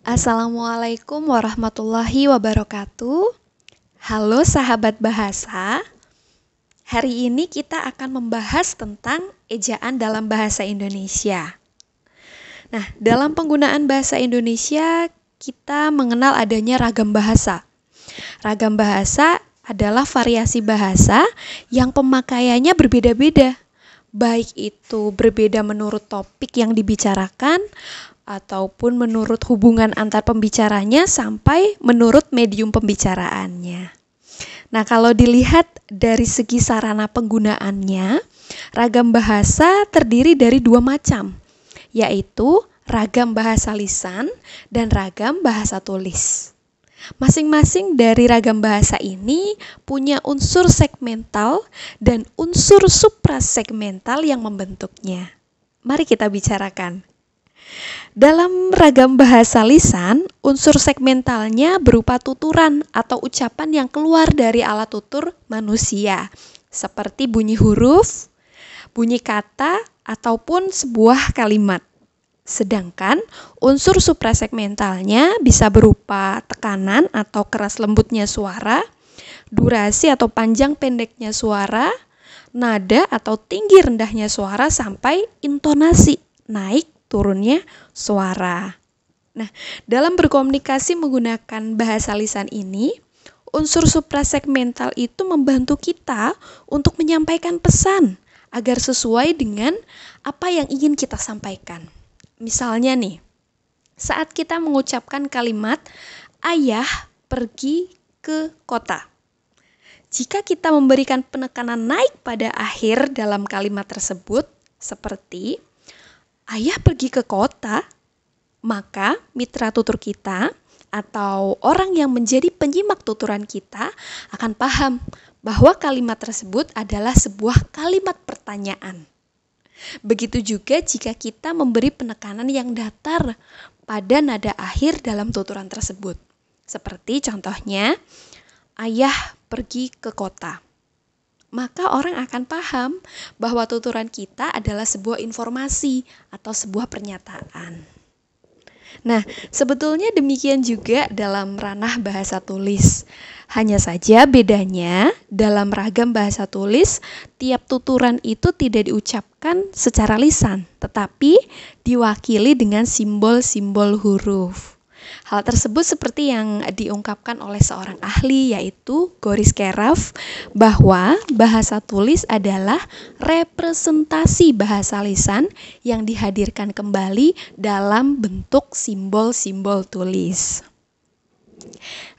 Assalamualaikum warahmatullahi wabarakatuh. Halo sahabat bahasa. Hari ini kita akan membahas tentang ejaan dalam bahasa Indonesia. Nah, dalam penggunaan bahasa Indonesia, kita mengenal adanya ragam bahasa. Ragam bahasa adalah variasi bahasa yang pemakaiannya berbeda-beda, baik itu berbeda menurut topik yang dibicarakan ataupun menurut hubungan antar pembicaranya sampai menurut medium pembicaraannya. Nah, kalau dilihat dari segi sarana penggunaannya, ragam bahasa terdiri dari dua macam, yaitu ragam bahasa lisan dan ragam bahasa tulis. Masing-masing dari ragam bahasa ini punya unsur segmental dan unsur suprasegmental yang membentuknya. Mari kita bicarakan dalam ragam bahasa lisan, unsur segmentalnya berupa tuturan atau ucapan yang keluar dari alat tutur manusia, seperti bunyi huruf, bunyi kata, ataupun sebuah kalimat. Sedangkan unsur suprasegmentalnya bisa berupa tekanan atau keras lembutnya suara, durasi atau panjang pendeknya suara, nada atau tinggi rendahnya suara sampai intonasi, naik turunnya suara. Nah, dalam berkomunikasi menggunakan bahasa lisan ini, unsur suprasegmental itu membantu kita untuk menyampaikan pesan agar sesuai dengan apa yang ingin kita sampaikan. Misalnya nih, saat kita mengucapkan kalimat ayah pergi ke kota. Jika kita memberikan penekanan naik pada akhir dalam kalimat tersebut seperti ayah pergi ke kota, maka mitra tutur kita atau orang yang menjadi penyimak tuturan kita akan paham bahwa kalimat tersebut adalah sebuah kalimat pertanyaan. Begitu juga jika kita memberi penekanan yang datar pada nada akhir dalam tuturan tersebut. Seperti contohnya, ayah pergi ke kota maka orang akan paham bahwa tuturan kita adalah sebuah informasi atau sebuah pernyataan. Nah, sebetulnya demikian juga dalam ranah bahasa tulis. Hanya saja bedanya dalam ragam bahasa tulis, tiap tuturan itu tidak diucapkan secara lisan, tetapi diwakili dengan simbol-simbol huruf. Hal tersebut seperti yang diungkapkan oleh seorang ahli yaitu Goris Keraf bahwa bahasa tulis adalah representasi bahasa lisan yang dihadirkan kembali dalam bentuk simbol-simbol tulis.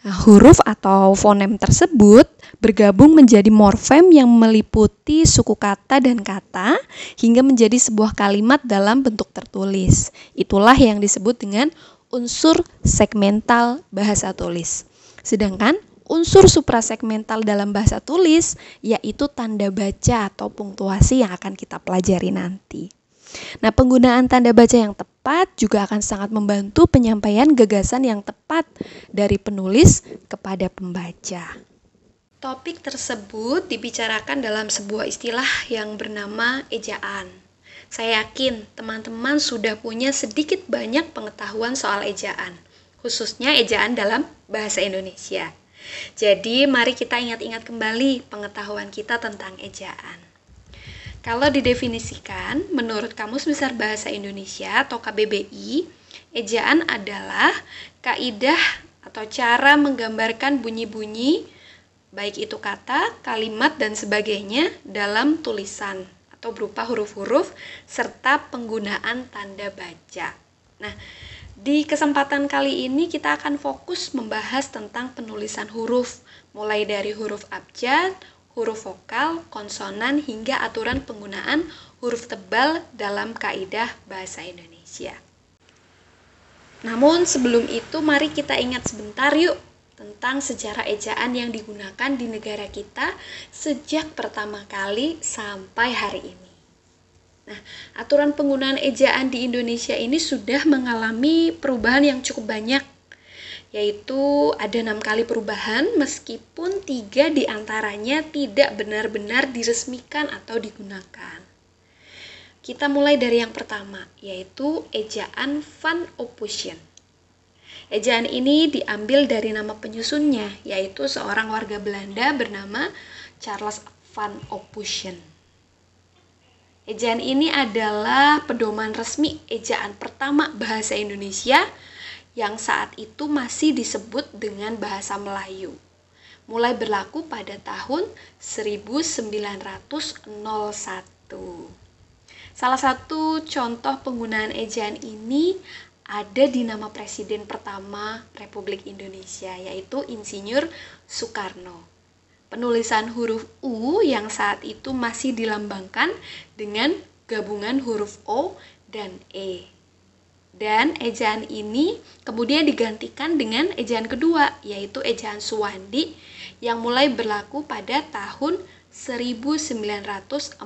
Nah, huruf atau fonem tersebut bergabung menjadi morfem yang meliputi suku kata dan kata hingga menjadi sebuah kalimat dalam bentuk tertulis. Itulah yang disebut dengan unsur segmental bahasa tulis. Sedangkan unsur suprasegmental dalam bahasa tulis yaitu tanda baca atau punktuasi yang akan kita pelajari nanti. Nah, penggunaan tanda baca yang tepat juga akan sangat membantu penyampaian gagasan yang tepat dari penulis kepada pembaca. Topik tersebut dibicarakan dalam sebuah istilah yang bernama ejaan. Saya yakin teman-teman sudah punya sedikit banyak pengetahuan soal ejaan, khususnya ejaan dalam bahasa Indonesia. Jadi, mari kita ingat-ingat kembali pengetahuan kita tentang ejaan. Kalau didefinisikan, menurut Kamus Besar Bahasa Indonesia atau KBBI, ejaan adalah kaidah atau cara menggambarkan bunyi-bunyi baik itu kata, kalimat, dan sebagainya dalam tulisan atau berupa huruf-huruf serta penggunaan tanda baca. Nah, di kesempatan kali ini kita akan fokus membahas tentang penulisan huruf, mulai dari huruf abjad, huruf vokal, konsonan hingga aturan penggunaan huruf tebal dalam kaidah bahasa Indonesia. Namun sebelum itu mari kita ingat sebentar yuk tentang sejarah ejaan yang digunakan di negara kita sejak pertama kali sampai hari ini. Nah, aturan penggunaan ejaan di Indonesia ini sudah mengalami perubahan yang cukup banyak, yaitu ada enam kali perubahan meskipun tiga diantaranya tidak benar-benar diresmikan atau digunakan. Kita mulai dari yang pertama, yaitu ejaan Van Opposition. Ejaan ini diambil dari nama penyusunnya, yaitu seorang warga Belanda bernama Charles van Opuschen. Ejaan ini adalah pedoman resmi ejaan pertama bahasa Indonesia yang saat itu masih disebut dengan bahasa Melayu. Mulai berlaku pada tahun 1901. Salah satu contoh penggunaan ejaan ini ada di nama presiden pertama Republik Indonesia yaitu Insinyur Soekarno. Penulisan huruf U yang saat itu masih dilambangkan dengan gabungan huruf O dan E. Dan ejaan ini kemudian digantikan dengan ejaan kedua yaitu ejaan Suwandi yang mulai berlaku pada tahun 1947.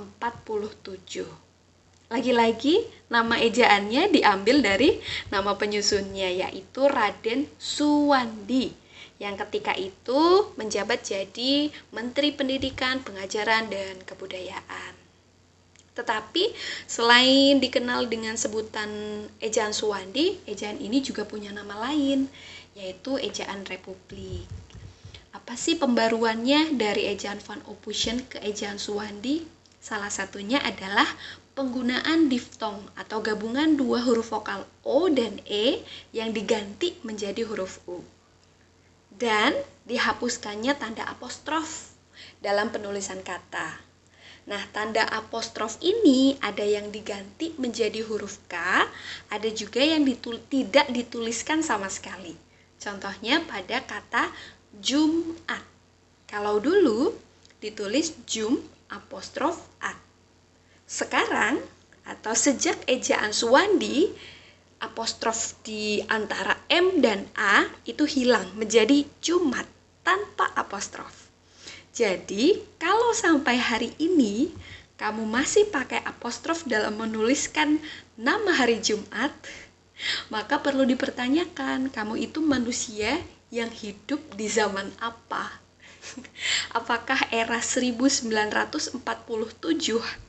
Lagi-lagi Nama ejaannya diambil dari nama penyusunnya yaitu Raden Suwandi yang ketika itu menjabat jadi Menteri Pendidikan, Pengajaran, dan Kebudayaan. Tetapi selain dikenal dengan sebutan ejaan Suwandi, ejaan ini juga punya nama lain, yaitu ejaan Republik. Apa sih pembaruannya dari ejaan Van Opushen ke ejaan Suwandi? Salah satunya adalah penggunaan diftong atau gabungan dua huruf vokal O dan E yang diganti menjadi huruf U. Dan dihapuskannya tanda apostrof dalam penulisan kata. Nah, tanda apostrof ini ada yang diganti menjadi huruf K, ada juga yang ditul tidak dituliskan sama sekali. Contohnya pada kata Jumat. Kalau dulu ditulis Jum apostrof at. Sekarang atau sejak ejaan Suwandi, apostrof di antara M dan A itu hilang menjadi Jumat tanpa apostrof. Jadi, kalau sampai hari ini kamu masih pakai apostrof dalam menuliskan nama hari Jumat, maka perlu dipertanyakan, kamu itu manusia yang hidup di zaman apa? Apakah era 1947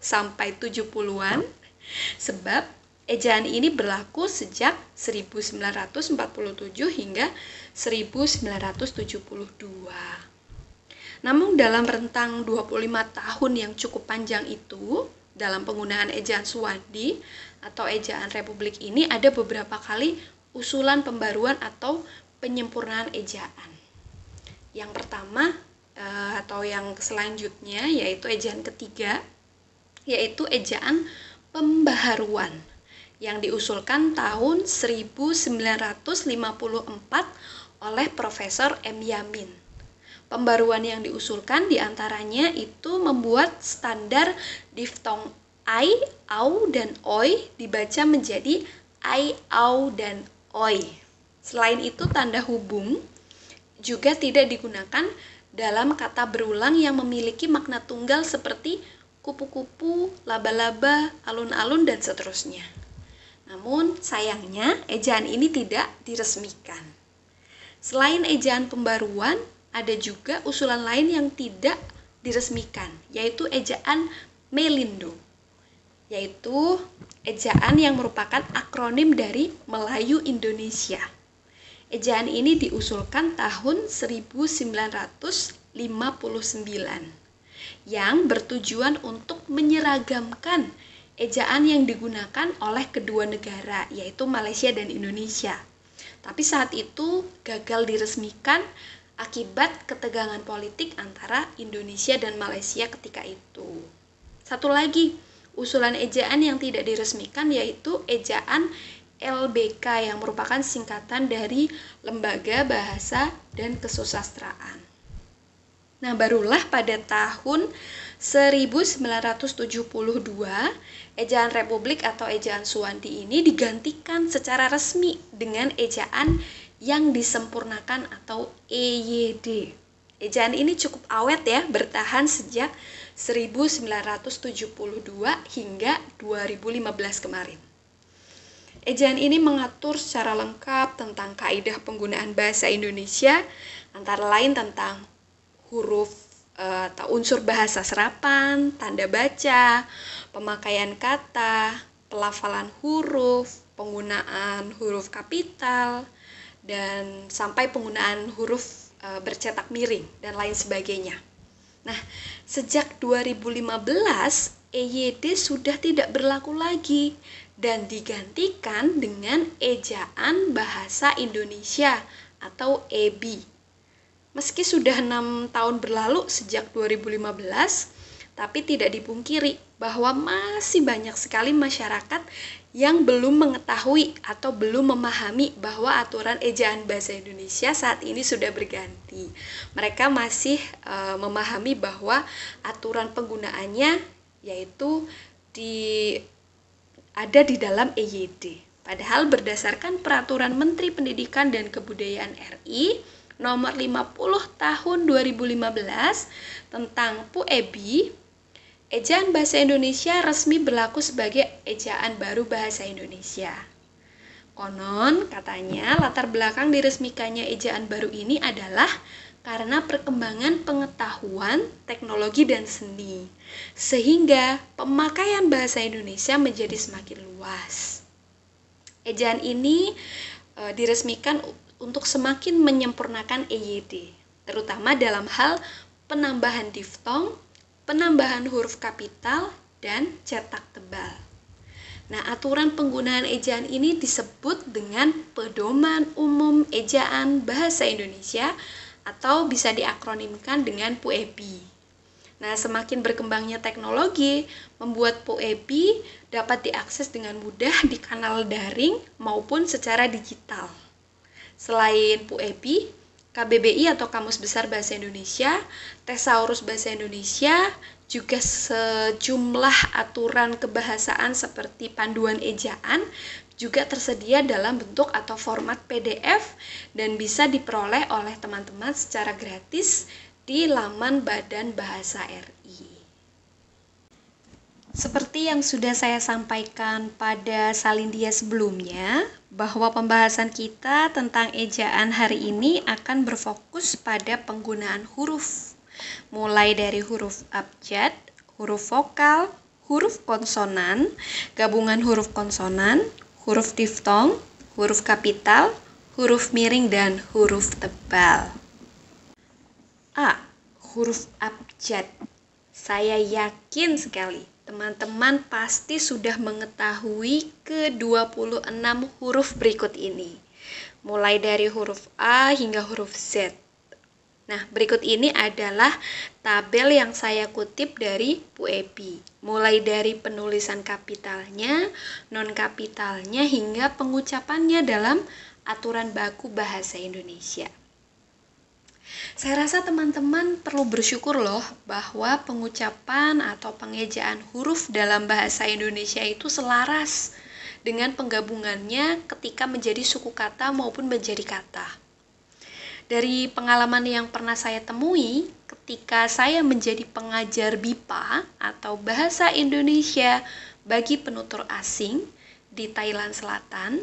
sampai 70-an? Sebab ejaan ini berlaku sejak 1947 hingga 1972. Namun dalam rentang 25 tahun yang cukup panjang itu, dalam penggunaan ejaan Suwandi atau ejaan Republik ini ada beberapa kali usulan pembaruan atau penyempurnaan ejaan. Yang pertama, Eh, atau yang selanjutnya yaitu ejaan ketiga yaitu ejaan pembaharuan yang diusulkan tahun 1954 oleh Profesor M. Yamin. Pembaruan yang diusulkan diantaranya itu membuat standar diftong I, au, dan oi dibaca menjadi I, au, dan oi. Selain itu, tanda hubung juga tidak digunakan dalam kata berulang yang memiliki makna tunggal seperti kupu-kupu, laba-laba, alun-alun, dan seterusnya. Namun, sayangnya ejaan ini tidak diresmikan. Selain ejaan pembaruan, ada juga usulan lain yang tidak diresmikan, yaitu ejaan Melindo, yaitu ejaan yang merupakan akronim dari Melayu Indonesia. Ejaan ini diusulkan tahun 1959 yang bertujuan untuk menyeragamkan ejaan yang digunakan oleh kedua negara yaitu Malaysia dan Indonesia. Tapi saat itu gagal diresmikan akibat ketegangan politik antara Indonesia dan Malaysia ketika itu. Satu lagi, usulan ejaan yang tidak diresmikan yaitu ejaan LBK yang merupakan singkatan dari Lembaga Bahasa dan Kesusastraan. Nah, barulah pada tahun 1972 ejaan Republik atau ejaan Suwanti ini digantikan secara resmi dengan ejaan yang disempurnakan atau EYD. Ejaan ini cukup awet ya, bertahan sejak 1972 hingga 2015 kemarin. Ejaan ini mengatur secara lengkap tentang kaidah penggunaan bahasa Indonesia, antara lain tentang huruf eh, atau unsur bahasa serapan, tanda baca, pemakaian kata, pelafalan huruf, penggunaan huruf kapital, dan sampai penggunaan huruf eh, bercetak miring dan lain sebagainya. Nah, sejak 2015 EYD sudah tidak berlaku lagi dan digantikan dengan ejaan bahasa Indonesia atau EBI. Meski sudah enam tahun berlalu sejak 2015, tapi tidak dipungkiri bahwa masih banyak sekali masyarakat yang belum mengetahui atau belum memahami bahwa aturan ejaan bahasa Indonesia saat ini sudah berganti. Mereka masih e, memahami bahwa aturan penggunaannya yaitu di ada di dalam EYD. Padahal berdasarkan peraturan Menteri Pendidikan dan Kebudayaan RI nomor 50 tahun 2015 tentang PUEBI, ejaan bahasa Indonesia resmi berlaku sebagai ejaan baru bahasa Indonesia. Konon katanya latar belakang diresmikannya ejaan baru ini adalah karena perkembangan pengetahuan, teknologi, dan seni sehingga pemakaian bahasa Indonesia menjadi semakin luas. Ejaan ini e, diresmikan untuk semakin menyempurnakan EYD, terutama dalam hal penambahan diftong, penambahan huruf kapital, dan cetak tebal. Nah, aturan penggunaan ejaan ini disebut dengan Pedoman Umum Ejaan Bahasa Indonesia atau bisa diakronimkan dengan PUEBI. Nah, semakin berkembangnya teknologi membuat POEPI dapat diakses dengan mudah di kanal daring maupun secara digital. Selain POEPI, KBBI atau Kamus Besar Bahasa Indonesia, Tesaurus Bahasa Indonesia, juga sejumlah aturan kebahasaan seperti panduan ejaan juga tersedia dalam bentuk atau format PDF dan bisa diperoleh oleh teman-teman secara gratis di laman Badan Bahasa RI. Seperti yang sudah saya sampaikan pada salindia sebelumnya, bahwa pembahasan kita tentang ejaan hari ini akan berfokus pada penggunaan huruf, mulai dari huruf abjad, huruf vokal, huruf konsonan, gabungan huruf konsonan, huruf diftong, huruf kapital, huruf miring, dan huruf tebal. A. Huruf abjad. Saya yakin sekali teman-teman pasti sudah mengetahui ke-26 huruf berikut ini. Mulai dari huruf A hingga huruf Z. Nah, berikut ini adalah tabel yang saya kutip dari Bu Epi. Mulai dari penulisan kapitalnya, non kapitalnya hingga pengucapannya dalam aturan baku bahasa Indonesia. Saya rasa teman-teman perlu bersyukur loh bahwa pengucapan atau pengejaan huruf dalam bahasa Indonesia itu selaras dengan penggabungannya ketika menjadi suku kata maupun menjadi kata. Dari pengalaman yang pernah saya temui, ketika saya menjadi pengajar BIPA atau Bahasa Indonesia bagi penutur asing di Thailand Selatan,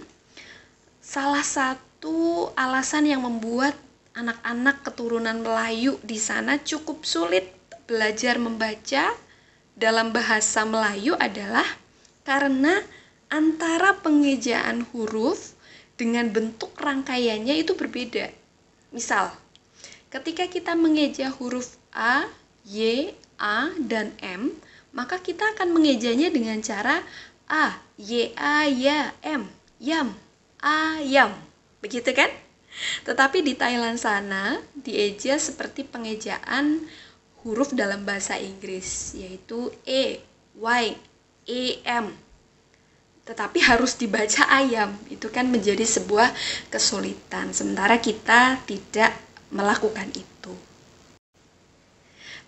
salah satu alasan yang membuat anak-anak keturunan Melayu di sana cukup sulit belajar membaca dalam bahasa Melayu adalah karena antara pengejaan huruf dengan bentuk rangkaiannya itu berbeda. Misal, ketika kita mengeja huruf A, Y, A, dan M, maka kita akan mengejanya dengan cara A, Y, A, y, M, Yam, Ayam. Begitu kan? Tetapi di Thailand sana dieja seperti pengejaan huruf dalam bahasa Inggris yaitu E, Y, E, M. Tetapi harus dibaca ayam, itu kan menjadi sebuah kesulitan. Sementara kita tidak melakukan itu.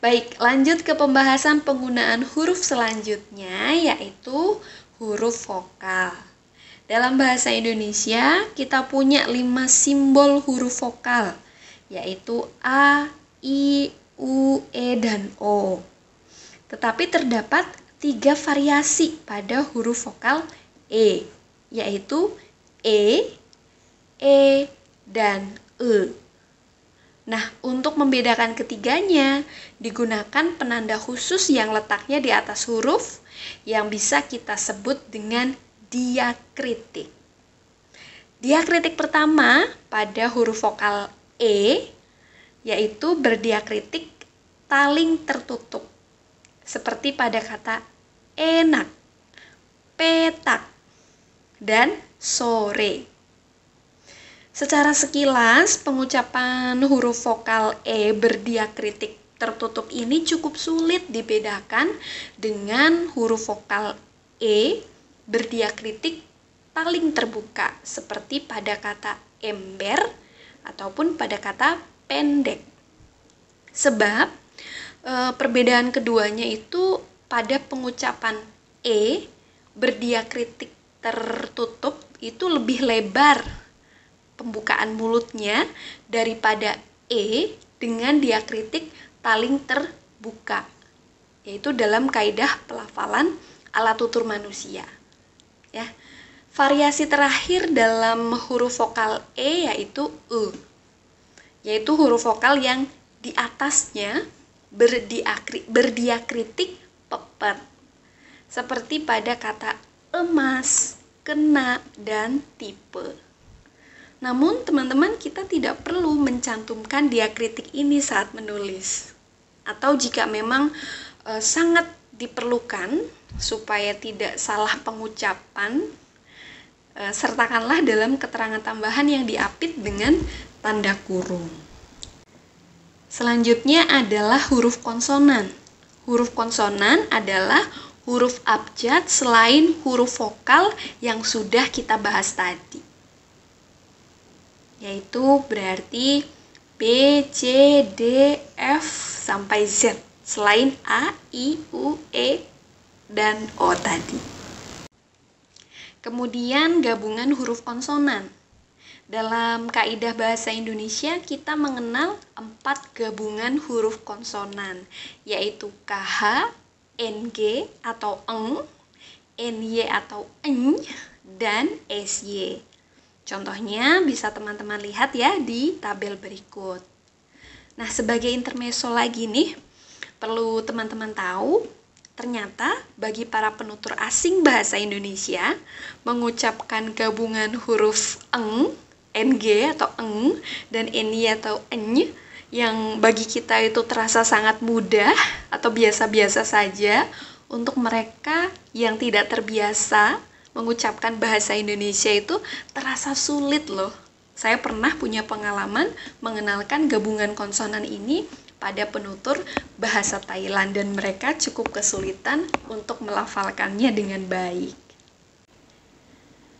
Baik, lanjut ke pembahasan penggunaan huruf selanjutnya yaitu huruf vokal. Dalam bahasa Indonesia, kita punya lima simbol huruf vokal, yaitu A, I, U, E, dan O. Tetapi terdapat tiga variasi pada huruf vokal E, yaitu E, E, dan E. Nah, untuk membedakan ketiganya, digunakan penanda khusus yang letaknya di atas huruf yang bisa kita sebut dengan diakritik. Diakritik pertama pada huruf vokal E yaitu berdiakritik taling tertutup seperti pada kata enak, petak, dan sore. Secara sekilas, pengucapan huruf vokal E berdiakritik tertutup ini cukup sulit dibedakan dengan huruf vokal E berdiakritik paling terbuka seperti pada kata ember ataupun pada kata pendek. Sebab e, perbedaan keduanya itu pada pengucapan e berdiakritik tertutup itu lebih lebar pembukaan mulutnya daripada e dengan diakritik paling terbuka yaitu dalam kaidah pelafalan alat tutur manusia ya. Variasi terakhir dalam huruf vokal e yaitu u. Yaitu huruf vokal yang di atasnya berdiakri, berdiakritik pepet. Seperti pada kata emas, kena, dan tipe. Namun teman-teman kita tidak perlu mencantumkan diakritik ini saat menulis. Atau jika memang e, sangat diperlukan, supaya tidak salah pengucapan eh, sertakanlah dalam keterangan tambahan yang diapit dengan tanda kurung. Selanjutnya adalah huruf konsonan. Huruf konsonan adalah huruf abjad selain huruf vokal yang sudah kita bahas tadi. Yaitu berarti B, C, D, F sampai Z selain A, I, U, E, dan O tadi. Kemudian gabungan huruf konsonan. Dalam kaidah bahasa Indonesia kita mengenal empat gabungan huruf konsonan yaitu KH, NG atau eng, NY atau eny, dan SY. Contohnya bisa teman-teman lihat ya di tabel berikut. Nah, sebagai intermeso lagi nih, perlu teman-teman tahu Ternyata bagi para penutur asing bahasa Indonesia, mengucapkan gabungan huruf eng, ng atau eng dan eni atau ny yang bagi kita itu terasa sangat mudah atau biasa-biasa saja untuk mereka yang tidak terbiasa mengucapkan bahasa Indonesia itu terasa sulit loh. Saya pernah punya pengalaman mengenalkan gabungan konsonan ini pada penutur bahasa Thailand dan mereka cukup kesulitan untuk melafalkannya dengan baik.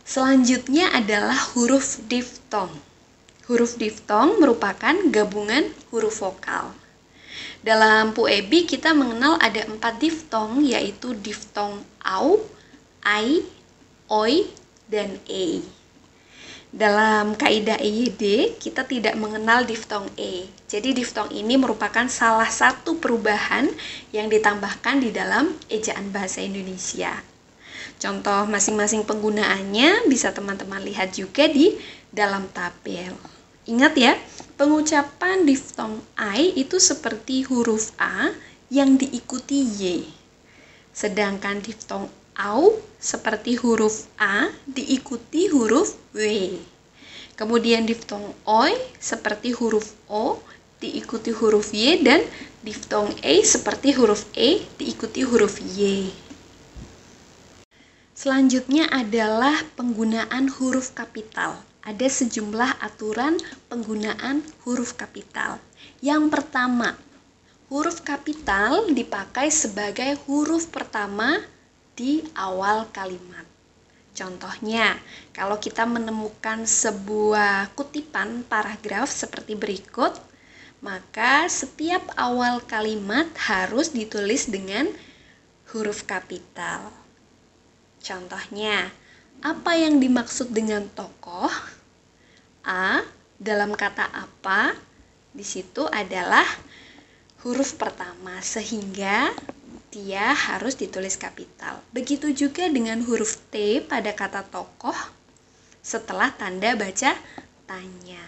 Selanjutnya adalah huruf diftong. Huruf diftong merupakan gabungan huruf vokal. Dalam puebi kita mengenal ada empat diftong yaitu diftong au, ai, oi, dan ei. Dalam kaidah EYD, kita tidak mengenal diftong E. Jadi diftong ini merupakan salah satu perubahan yang ditambahkan di dalam ejaan bahasa Indonesia. Contoh masing-masing penggunaannya bisa teman-teman lihat juga di dalam tabel. Ingat ya, pengucapan diftong I itu seperti huruf A yang diikuti Y. Sedangkan diftong au seperti huruf a diikuti huruf w. Kemudian diftong oi seperti huruf o diikuti huruf y dan diftong e seperti huruf e diikuti huruf y. Selanjutnya adalah penggunaan huruf kapital. Ada sejumlah aturan penggunaan huruf kapital. Yang pertama, huruf kapital dipakai sebagai huruf pertama di awal kalimat. Contohnya, kalau kita menemukan sebuah kutipan paragraf seperti berikut, maka setiap awal kalimat harus ditulis dengan huruf kapital. Contohnya, apa yang dimaksud dengan tokoh? A dalam kata apa di situ adalah huruf pertama sehingga dia harus ditulis kapital. Begitu juga dengan huruf T pada kata tokoh setelah tanda baca tanya.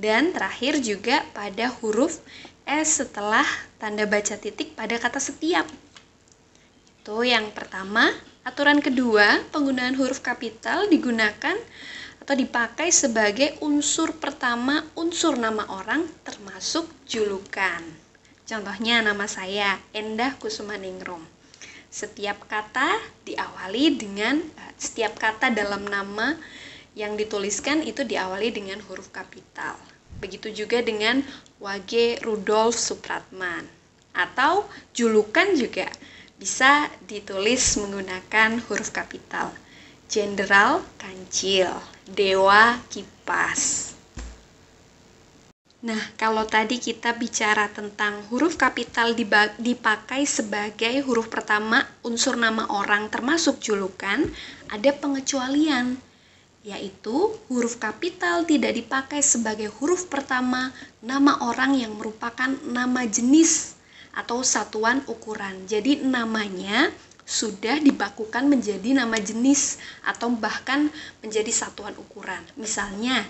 Dan terakhir juga pada huruf S setelah tanda baca titik pada kata setiap. Itu yang pertama. Aturan kedua, penggunaan huruf kapital digunakan atau dipakai sebagai unsur pertama unsur nama orang termasuk julukan. Contohnya nama saya Endah Kusumaningrum. Setiap kata diawali dengan eh, setiap kata dalam nama yang dituliskan itu diawali dengan huruf kapital. Begitu juga dengan Wage Rudolf Supratman atau julukan juga bisa ditulis menggunakan huruf kapital. Jenderal Kancil, Dewa Kipas. Nah, kalau tadi kita bicara tentang huruf kapital dipakai sebagai huruf pertama unsur nama orang termasuk julukan, ada pengecualian, yaitu huruf kapital tidak dipakai sebagai huruf pertama nama orang yang merupakan nama jenis atau satuan ukuran. Jadi namanya sudah dibakukan menjadi nama jenis atau bahkan menjadi satuan ukuran. Misalnya,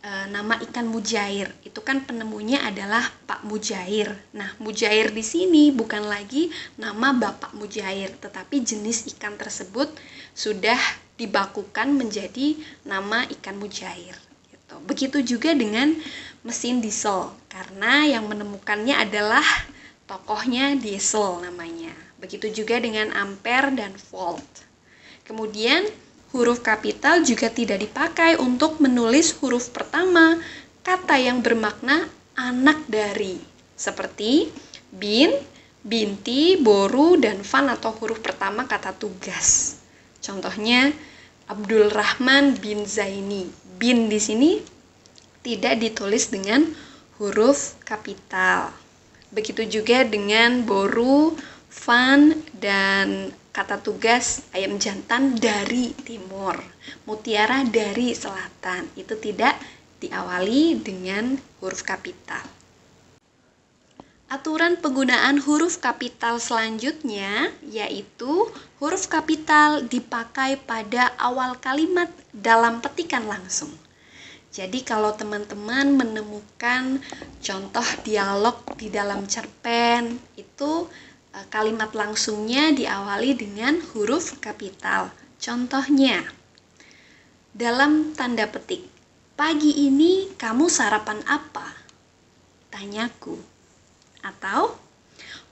e, nama ikan mujair. Itu kan penemunya adalah Pak Mujair. Nah, mujair di sini bukan lagi nama Bapak Mujair, tetapi jenis ikan tersebut sudah dibakukan menjadi nama ikan mujair. Gitu. Begitu juga dengan mesin diesel, karena yang menemukannya adalah tokohnya diesel namanya. Begitu juga dengan ampere dan volt. Kemudian Huruf kapital juga tidak dipakai untuk menulis huruf pertama kata yang bermakna anak dari, seperti bin, binti, boru, dan van atau huruf pertama kata tugas. Contohnya, Abdul Rahman bin Zaini. Bin di sini tidak ditulis dengan huruf kapital. Begitu juga dengan boru, van dan kata tugas ayam jantan dari timur, mutiara dari selatan. Itu tidak diawali dengan huruf kapital. Aturan penggunaan huruf kapital selanjutnya yaitu huruf kapital dipakai pada awal kalimat dalam petikan langsung. Jadi kalau teman-teman menemukan contoh dialog di dalam cerpen itu Eh, kalimat langsungnya diawali dengan huruf kapital. Contohnya, dalam tanda petik, pagi ini kamu sarapan apa? Tanyaku. Atau,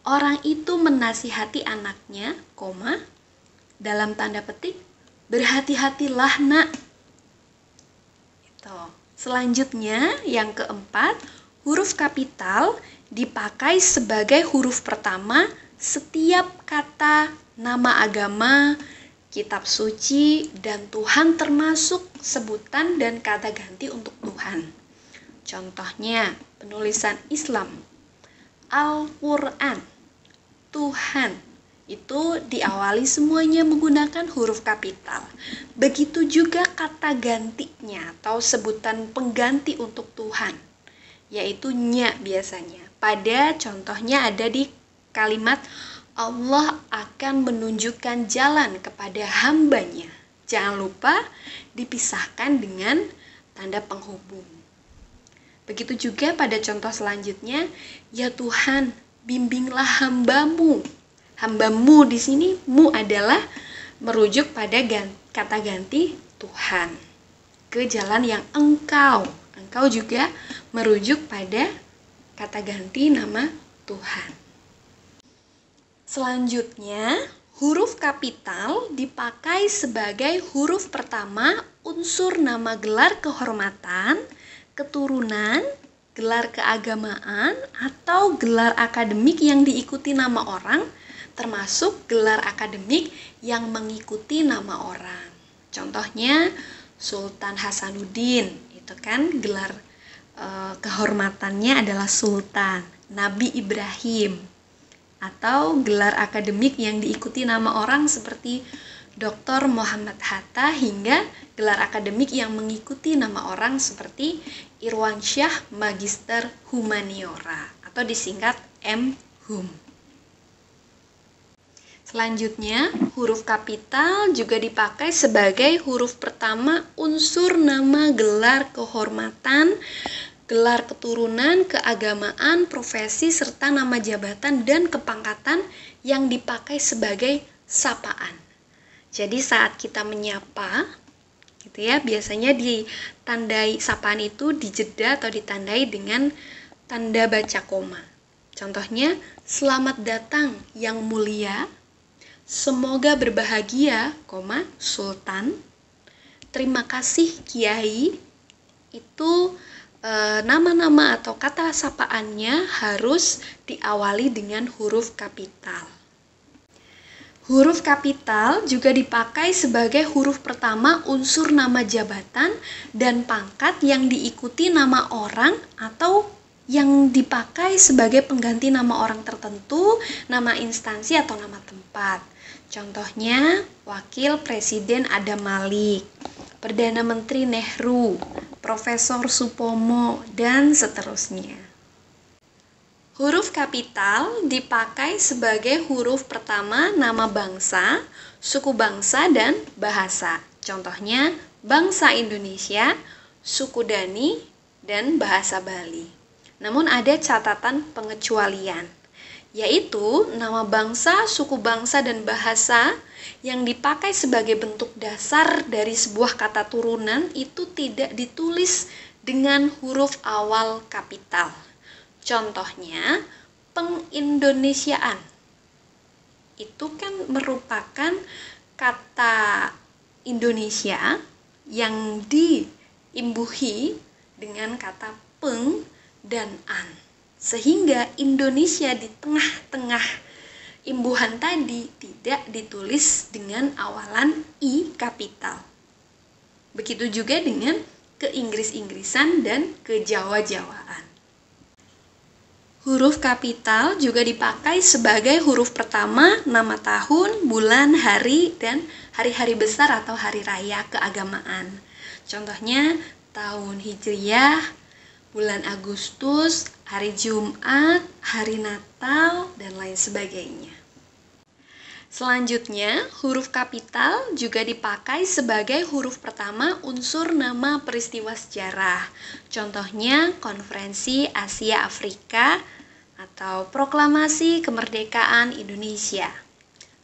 orang itu menasihati anaknya, koma, dalam tanda petik, berhati-hatilah nak. Itu. Selanjutnya, yang keempat, huruf kapital dipakai sebagai huruf pertama setiap kata nama agama, kitab suci, dan Tuhan termasuk sebutan dan kata ganti untuk Tuhan. Contohnya, penulisan Islam, Al-Quran, Tuhan, itu diawali semuanya menggunakan huruf kapital. Begitu juga kata gantinya atau sebutan pengganti untuk Tuhan, yaitu nya biasanya. Pada contohnya ada di kalimat Allah akan menunjukkan jalan kepada hambanya. Jangan lupa dipisahkan dengan tanda penghubung. Begitu juga pada contoh selanjutnya, ya Tuhan, bimbinglah hambamu. Hambamu di sini mu adalah merujuk pada kata ganti Tuhan ke jalan yang engkau. Engkau juga merujuk pada kata ganti nama Tuhan. Selanjutnya, huruf kapital dipakai sebagai huruf pertama unsur nama gelar kehormatan, keturunan, gelar keagamaan, atau gelar akademik yang diikuti nama orang, termasuk gelar akademik yang mengikuti nama orang. Contohnya, Sultan Hasanuddin, itu kan gelar eh, kehormatannya adalah Sultan, Nabi Ibrahim, atau gelar akademik yang diikuti nama orang seperti Dr. Muhammad Hatta hingga gelar akademik yang mengikuti nama orang seperti Irwansyah Magister Humaniora atau disingkat M. Hum. Selanjutnya, huruf kapital juga dipakai sebagai huruf pertama unsur nama gelar kehormatan gelar keturunan, keagamaan, profesi, serta nama jabatan dan kepangkatan yang dipakai sebagai sapaan. Jadi saat kita menyapa, gitu ya, biasanya ditandai sapaan itu dijeda atau ditandai dengan tanda baca koma. Contohnya, selamat datang yang mulia, semoga berbahagia, koma, sultan, terima kasih kiai, itu Eh, nama-nama atau kata sapaannya harus diawali dengan huruf kapital. Huruf kapital juga dipakai sebagai huruf pertama unsur nama jabatan dan pangkat yang diikuti nama orang atau yang dipakai sebagai pengganti nama orang tertentu, nama instansi atau nama tempat. Contohnya, Wakil Presiden Adam Malik. Perdana Menteri Nehru, Profesor Supomo, dan seterusnya. Huruf kapital dipakai sebagai huruf pertama nama bangsa, suku bangsa, dan bahasa. Contohnya, bangsa Indonesia, suku Dani, dan bahasa Bali. Namun ada catatan pengecualian yaitu nama bangsa, suku bangsa, dan bahasa yang dipakai sebagai bentuk dasar dari sebuah kata turunan itu tidak ditulis dengan huruf awal kapital. Contohnya, pengindonesiaan itu kan merupakan kata Indonesia yang diimbuhi dengan kata peng dan an sehingga Indonesia di tengah-tengah imbuhan tadi tidak ditulis dengan awalan i kapital. Begitu juga dengan keinggris-inggrisan dan kejawa-jawaan. Huruf kapital juga dipakai sebagai huruf pertama nama tahun, bulan, hari, dan hari-hari besar atau hari raya keagamaan. Contohnya tahun Hijriah, bulan Agustus, hari Jumat, hari Natal, dan lain sebagainya. Selanjutnya, huruf kapital juga dipakai sebagai huruf pertama unsur nama peristiwa sejarah. Contohnya, Konferensi Asia Afrika atau Proklamasi Kemerdekaan Indonesia.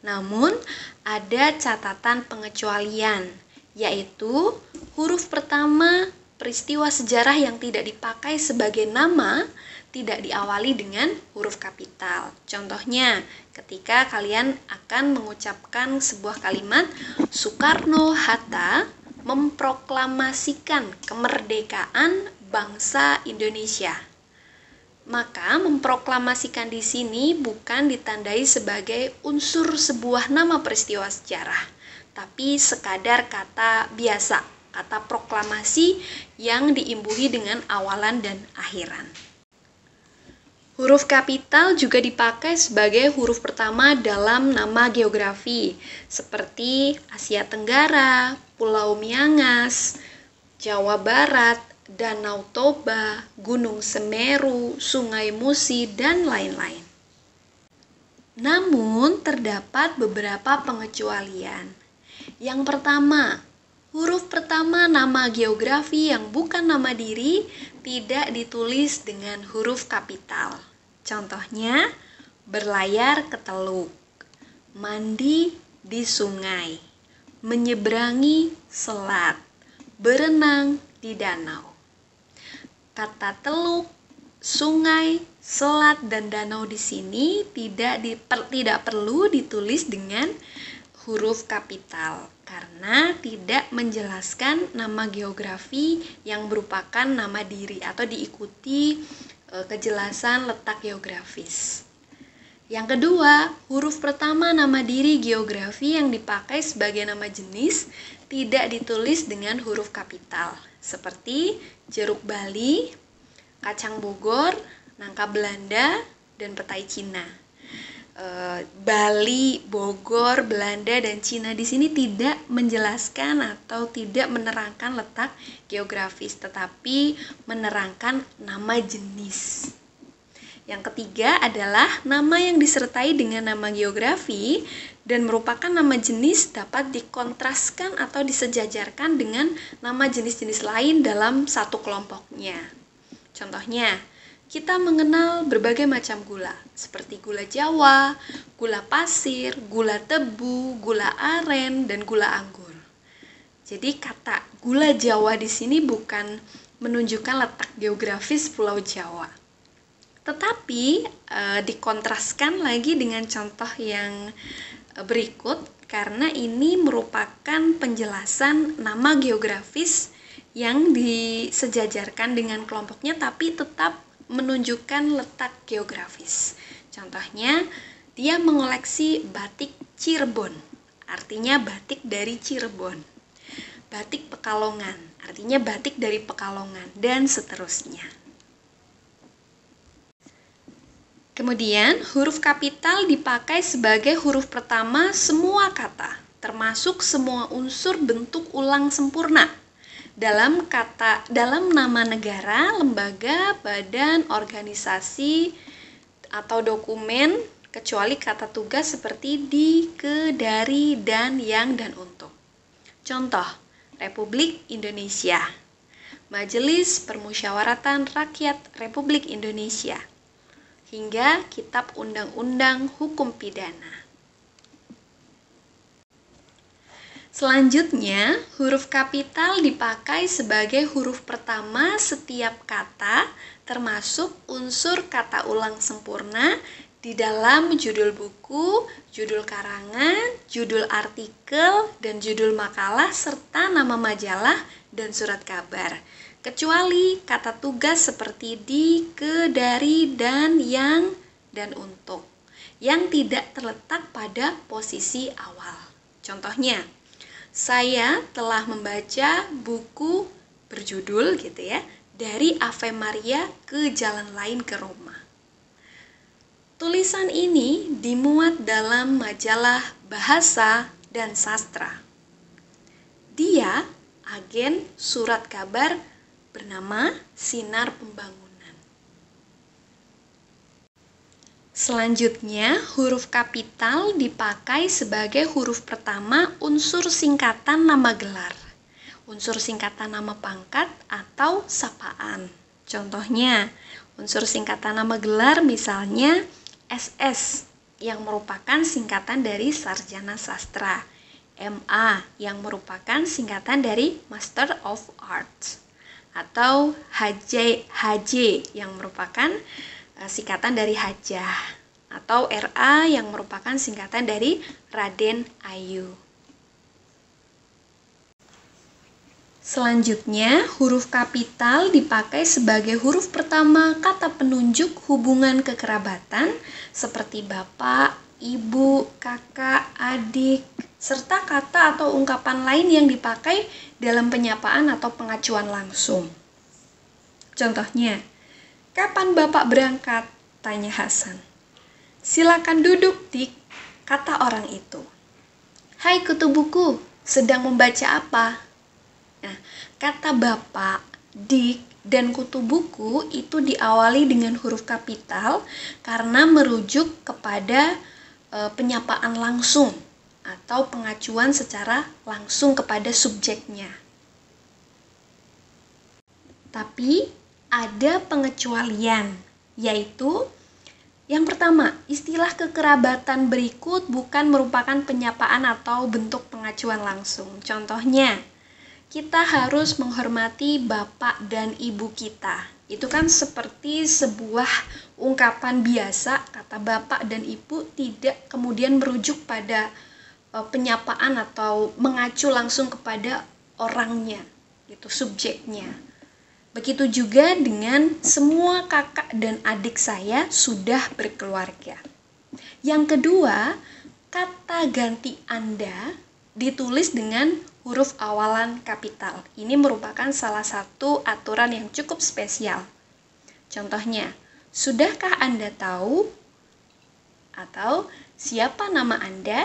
Namun, ada catatan pengecualian, yaitu huruf pertama peristiwa sejarah yang tidak dipakai sebagai nama tidak diawali dengan huruf kapital. Contohnya, ketika kalian akan mengucapkan sebuah kalimat Soekarno-Hatta memproklamasikan kemerdekaan bangsa Indonesia. Maka memproklamasikan di sini bukan ditandai sebagai unsur sebuah nama peristiwa sejarah, tapi sekadar kata biasa kata proklamasi yang diimbuhi dengan awalan dan akhiran. Huruf kapital juga dipakai sebagai huruf pertama dalam nama geografi, seperti Asia Tenggara, Pulau Miangas, Jawa Barat, Danau Toba, Gunung Semeru, Sungai Musi, dan lain-lain. Namun, terdapat beberapa pengecualian. Yang pertama, Huruf pertama nama geografi yang bukan nama diri tidak ditulis dengan huruf kapital. Contohnya, berlayar ke teluk, mandi di sungai, menyeberangi selat, berenang di danau. Kata teluk, sungai, selat, dan danau di sini tidak, diper, tidak perlu ditulis dengan huruf kapital karena tidak menjelaskan nama geografi yang merupakan nama diri atau diikuti e, kejelasan letak geografis. Yang kedua, huruf pertama nama diri geografi yang dipakai sebagai nama jenis tidak ditulis dengan huruf kapital seperti jeruk Bali, kacang Bogor, nangka Belanda, dan petai Cina. Eh, Bali, Bogor, Belanda, dan Cina di sini tidak menjelaskan atau tidak menerangkan letak geografis, tetapi menerangkan nama jenis. Yang ketiga adalah nama yang disertai dengan nama geografi dan merupakan nama jenis dapat dikontraskan atau disejajarkan dengan nama jenis-jenis lain dalam satu kelompoknya. Contohnya, kita mengenal berbagai macam gula, seperti gula Jawa, gula pasir, gula tebu, gula aren, dan gula anggur. Jadi kata gula Jawa di sini bukan menunjukkan letak geografis Pulau Jawa. Tetapi e, dikontraskan lagi dengan contoh yang eh, berikut karena ini merupakan penjelasan nama geografis yang disejajarkan dengan kelompoknya tapi tetap menunjukkan letak geografis. Contohnya, dia mengoleksi batik Cirebon, artinya batik dari Cirebon. Batik Pekalongan, artinya batik dari Pekalongan dan seterusnya. Kemudian, huruf kapital dipakai sebagai huruf pertama semua kata, termasuk semua unsur bentuk ulang sempurna dalam kata dalam nama negara, lembaga, badan, organisasi atau dokumen kecuali kata tugas seperti di, ke, dari, dan, yang, dan untuk. Contoh, Republik Indonesia. Majelis Permusyawaratan Rakyat Republik Indonesia hingga Kitab Undang-Undang Hukum Pidana. Selanjutnya, huruf kapital dipakai sebagai huruf pertama setiap kata, termasuk unsur kata ulang sempurna di dalam judul buku, judul karangan, judul artikel, dan judul makalah serta nama majalah dan surat kabar. Kecuali kata tugas seperti di, ke, dari, dan, yang, dan untuk yang tidak terletak pada posisi awal. Contohnya, saya telah membaca buku berjudul gitu ya, dari Ave Maria ke jalan lain ke Roma. Tulisan ini dimuat dalam majalah Bahasa dan Sastra. Dia agen surat kabar bernama Sinar Pembangun. Selanjutnya, huruf kapital dipakai sebagai huruf pertama unsur singkatan nama gelar, unsur singkatan nama pangkat, atau sapaan. Contohnya, unsur singkatan nama gelar misalnya SS yang merupakan singkatan dari sarjana sastra, MA yang merupakan singkatan dari Master of Arts, atau HJ, HJ yang merupakan Eh, singkatan dari Hajah atau RA yang merupakan singkatan dari Raden Ayu. Selanjutnya, huruf kapital dipakai sebagai huruf pertama kata penunjuk hubungan kekerabatan seperti bapak, ibu, kakak, adik, serta kata atau ungkapan lain yang dipakai dalam penyapaan atau pengacuan langsung. Contohnya, Kapan Bapak berangkat? Tanya Hasan. Silakan duduk, Dik, kata orang itu. Hai kutu buku, sedang membaca apa? Nah, kata Bapak, Dik, dan kutu buku itu diawali dengan huruf kapital karena merujuk kepada e, penyapaan langsung atau pengacuan secara langsung kepada subjeknya. Tapi ada pengecualian, yaitu yang pertama, istilah kekerabatan berikut bukan merupakan penyapaan atau bentuk pengacuan langsung. Contohnya, kita harus menghormati bapak dan ibu kita. Itu kan seperti sebuah ungkapan biasa, kata bapak dan ibu tidak kemudian merujuk pada e, penyapaan atau mengacu langsung kepada orangnya, itu subjeknya. Begitu juga dengan semua kakak dan adik saya sudah berkeluarga. Yang kedua, kata ganti Anda ditulis dengan huruf awalan kapital. Ini merupakan salah satu aturan yang cukup spesial. Contohnya, sudahkah Anda tahu atau siapa nama Anda,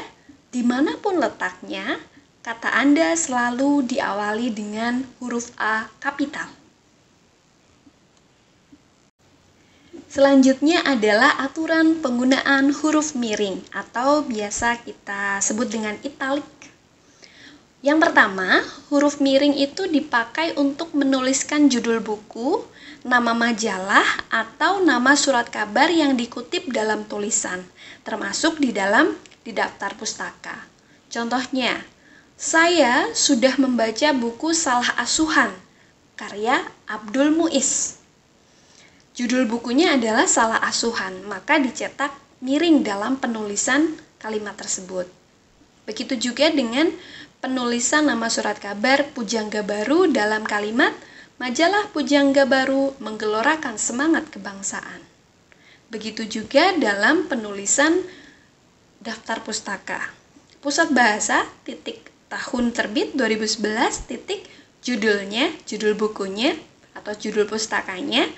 dimanapun letaknya, kata Anda selalu diawali dengan huruf A kapital. Selanjutnya adalah aturan penggunaan huruf miring atau biasa kita sebut dengan italik. Yang pertama, huruf miring itu dipakai untuk menuliskan judul buku, nama majalah, atau nama surat kabar yang dikutip dalam tulisan, termasuk di dalam di daftar pustaka. Contohnya, saya sudah membaca buku Salah Asuhan, karya Abdul Muiz. Judul bukunya adalah Salah Asuhan, maka dicetak miring dalam penulisan kalimat tersebut. Begitu juga dengan penulisan nama surat kabar Pujangga Baru dalam kalimat Majalah Pujangga Baru menggelorakan semangat kebangsaan. Begitu juga dalam penulisan daftar pustaka. Pusat Bahasa titik tahun terbit 2011 titik judulnya, judul bukunya atau judul pustakanya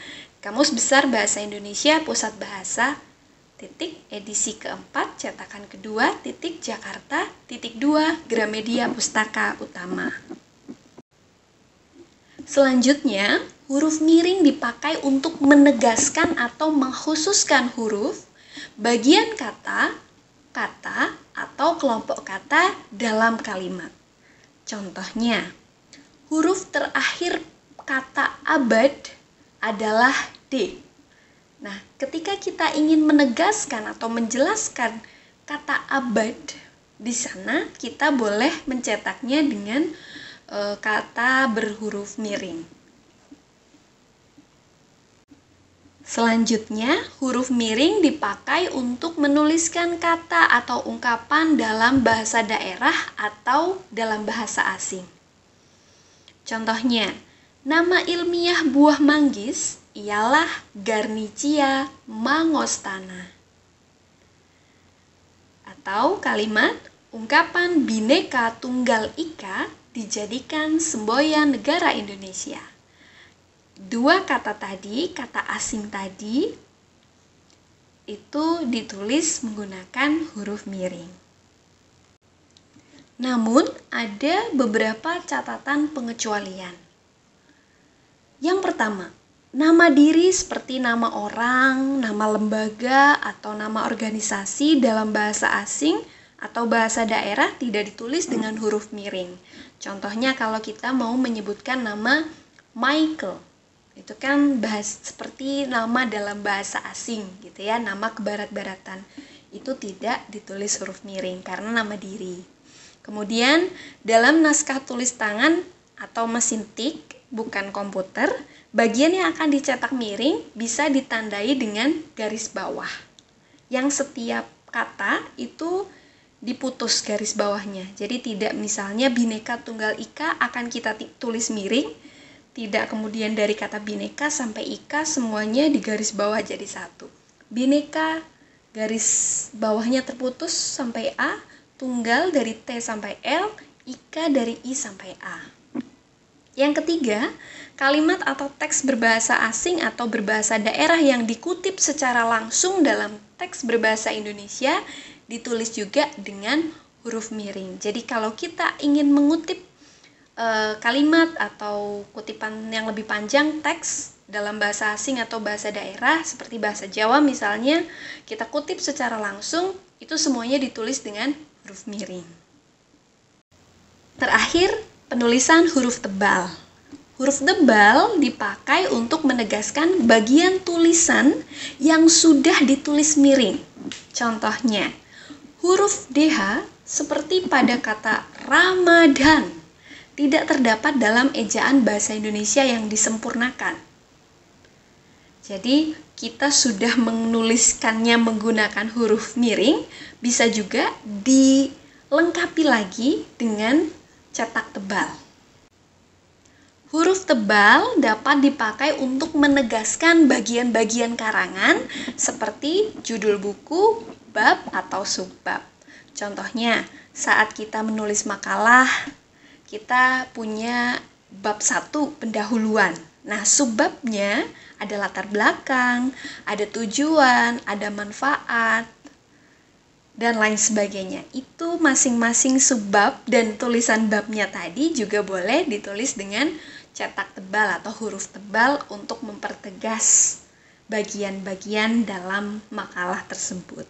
Kamus Besar Bahasa Indonesia Pusat Bahasa, titik edisi keempat, cetakan kedua, titik Jakarta, titik dua, Gramedia Pustaka Utama. Selanjutnya, huruf miring dipakai untuk menegaskan atau mengkhususkan huruf, bagian kata, kata, atau kelompok kata dalam kalimat. Contohnya, huruf terakhir kata abad adalah D. Nah, ketika kita ingin menegaskan atau menjelaskan kata abad di sana, kita boleh mencetaknya dengan e, kata berhuruf miring. Selanjutnya, huruf miring dipakai untuk menuliskan kata atau ungkapan dalam bahasa daerah atau dalam bahasa asing. Contohnya, Nama ilmiah buah manggis ialah Garnicia mangostana. Atau kalimat ungkapan bineka tunggal ika dijadikan semboyan negara Indonesia. Dua kata tadi, kata asing tadi itu ditulis menggunakan huruf miring. Namun, ada beberapa catatan pengecualian. Yang pertama, nama diri seperti nama orang, nama lembaga, atau nama organisasi dalam bahasa asing atau bahasa daerah tidak ditulis dengan huruf miring. Contohnya kalau kita mau menyebutkan nama Michael, itu kan bahas seperti nama dalam bahasa asing gitu ya, nama kebarat-baratan. Itu tidak ditulis huruf miring karena nama diri. Kemudian dalam naskah tulis tangan atau mesin tik bukan komputer, bagian yang akan dicetak miring bisa ditandai dengan garis bawah. Yang setiap kata itu diputus garis bawahnya. Jadi tidak misalnya bineka tunggal ika akan kita tulis miring, tidak kemudian dari kata bineka sampai ika semuanya di garis bawah jadi satu. Bineka garis bawahnya terputus sampai a, tunggal dari t sampai l, ika dari i sampai a. Yang ketiga, kalimat atau teks berbahasa asing atau berbahasa daerah yang dikutip secara langsung dalam teks berbahasa Indonesia ditulis juga dengan huruf miring. Jadi kalau kita ingin mengutip e, kalimat atau kutipan yang lebih panjang teks dalam bahasa asing atau bahasa daerah seperti bahasa Jawa misalnya, kita kutip secara langsung itu semuanya ditulis dengan huruf miring. Terakhir, penulisan huruf tebal. Huruf tebal dipakai untuk menegaskan bagian tulisan yang sudah ditulis miring. Contohnya, huruf DH seperti pada kata Ramadan tidak terdapat dalam ejaan bahasa Indonesia yang disempurnakan. Jadi, kita sudah menuliskannya menggunakan huruf miring, bisa juga dilengkapi lagi dengan cetak tebal. Huruf tebal dapat dipakai untuk menegaskan bagian-bagian karangan seperti judul buku, bab, atau subbab. Contohnya, saat kita menulis makalah, kita punya bab satu pendahuluan. Nah, subbabnya ada latar belakang, ada tujuan, ada manfaat, dan lain sebagainya. Itu masing-masing subbab dan tulisan babnya tadi juga boleh ditulis dengan cetak tebal atau huruf tebal untuk mempertegas bagian-bagian dalam makalah tersebut.